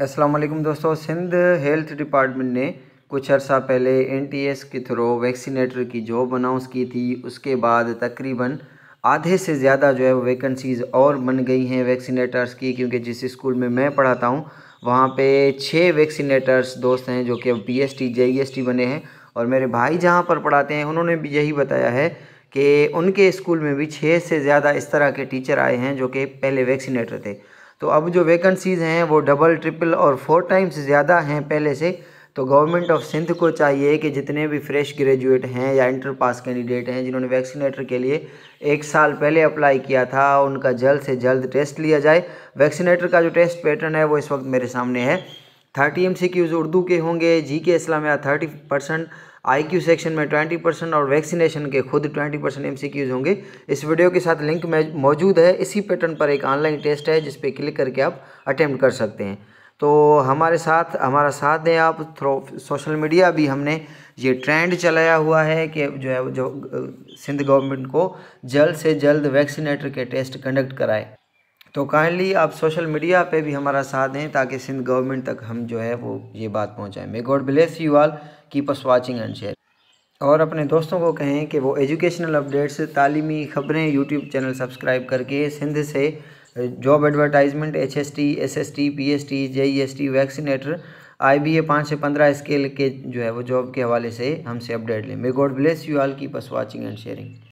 अस्सलाम वालेकुम दोस्तों सिंध हेल्थ डिपार्टमेंट ने कुछ अर्सा पहले एन टी एस के थ्रू वैक्सीनेटर की जॉब अनाउंस की थी उसके बाद तकरीबन आधे से ज़्यादा जो है वैकेंसीज़ और बन गई हैं वैक्सीनेटर्स की क्योंकि जिस स्कूल में मैं पढ़ाता हूँ वहाँ पे छः वैक्सीनेटर्स दोस्त हैं जो कि अब P S T J S T बने हैं और मेरे भाई जहाँ पर पढ़ाते हैं उन्होंने भी यही बताया है कि उनके स्कूल में भी छः से ज़्यादा इस तरह के टीचर आए हैं जो कि पहले वैक्सीनेटर थे तो अब जो वैकेंसीज़ हैं वो डबल ट्रिपल और फोर टाइम्स ज़्यादा हैं पहले से तो गवर्नमेंट ऑफ सिंध को चाहिए कि जितने भी फ्रेश ग्रेजुएट हैं या इंटर पास कैंडिडेट हैं जिन्होंने वैक्सीनेटर के लिए एक साल पहले अप्लाई किया था उनका जल्द से जल्द टेस्ट लिया जाए वैक्सीनेटर का जो टेस्ट पैटर्न है वो इस वक्त मेरे सामने है थर्टी एम सी उर्दू के होंगे जी के इस्लामिया thirty percent I Q section में ट्वेंटी परसेंट और वैक्सीनेशन के खुद ट्वेंटी परसेंट एम सी होंगे इस वीडियो के साथ लिंक में मौजूद है इसी पैटर्न पर एक ऑनलाइन टेस्ट है जिसपे क्लिक करके आप अटैम्प्ट कर सकते हैं तो हमारे साथ हमारा साथ दें आप थ्रो सोशल मीडिया भी हमने ये ट्रेंड चलाया हुआ है कि जो है जो सिंध गवर्नमेंट को जल्द से जल्द वैक्सीनेटर के टेस्ट कंडक्ट कराए तो काइंडली आप सोशल मीडिया पे भी हमारा साथ दें ताकि सिंध गवर्नमेंट तक हम जो है वो ये बात पहुँचाएँ may God bless you all keep us watching and share और अपने दोस्तों को कहें कि वो एजुकेशनल अपडेट्स तालीमी ख़बरें यूट्यूब चैनल सब्सक्राइब करके सिंध से job advertisement H S T S S T P S T J E S T vaccinator I B A पाँच से पंद्रह स्केल के जो है वो जॉब के हवाले से हमसे अपडेट लें may God bless you all keep us watching and sharing